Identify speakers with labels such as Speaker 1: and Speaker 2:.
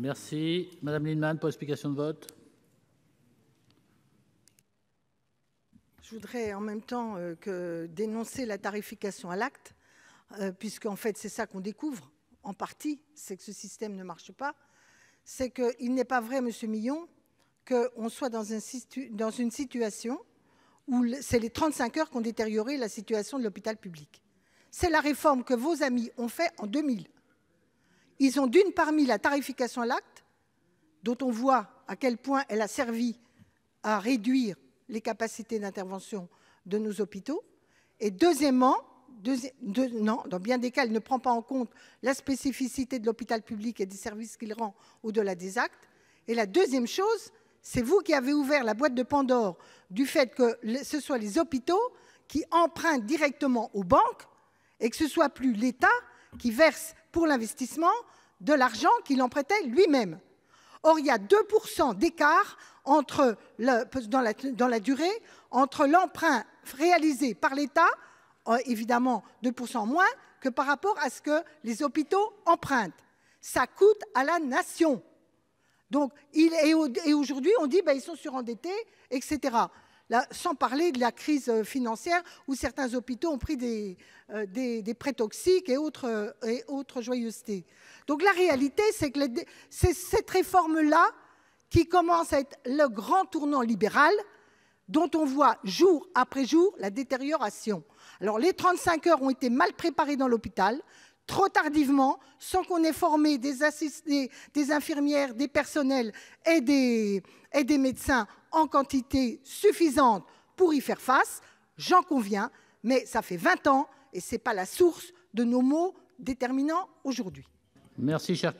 Speaker 1: Merci. Madame Lindemann, pour l'explication de vote. Je voudrais en même temps euh, que dénoncer la tarification à l'acte, euh, puisque en fait c'est ça qu'on découvre en partie, c'est que ce système ne marche pas. C'est qu'il n'est pas vrai, Monsieur Millon, qu'on soit dans, dans une situation où c'est les 35 heures qui ont détérioré la situation de l'hôpital public. C'est la réforme que vos amis ont fait en 2000. Ils ont d'une part la tarification à l'acte, dont on voit à quel point elle a servi à réduire les capacités d'intervention de nos hôpitaux. Et deuxièmement, dans bien des cas, elle ne prend pas en compte la spécificité de l'hôpital public et des services qu'il rend au-delà des actes. Et la deuxième chose, c'est vous qui avez ouvert la boîte de Pandore du fait que ce soit les hôpitaux qui empruntent directement aux banques et que ce soit plus l'État qui verse pour l'investissement de l'argent qu'il empruntait lui-même. Or, il y a 2% d'écart entre dans, la, durée entre l'emprunt réalisé par l'État, euh, évidemment 2% moins, que par rapport à ce que les hôpitaux empruntent. Ça coûte à la nation. Donc, et aujourd'hui, on dit, qu'ils ben, sont surendettés, etc sans parler de la crise euh, financière où certains hôpitaux ont pris des, euh, prêts toxiques et autres, euh, et autres joyeusetés. Donc la réalité, c'est que c'est cette réforme-là qui commence à être le grand tournant libéral dont on voit jour après jour la détérioration. Alors les 35 heures ont été mal préparées dans l'hôpital, trop tardivement, sans qu'on ait formé des, des infirmières, des personnels et des, et médecins en quantité suffisante pour y faire face, j'en conviens, mais ça fait 20 ans et ce n'est pas la source de nos maux déterminants aujourd'hui. Merci, cher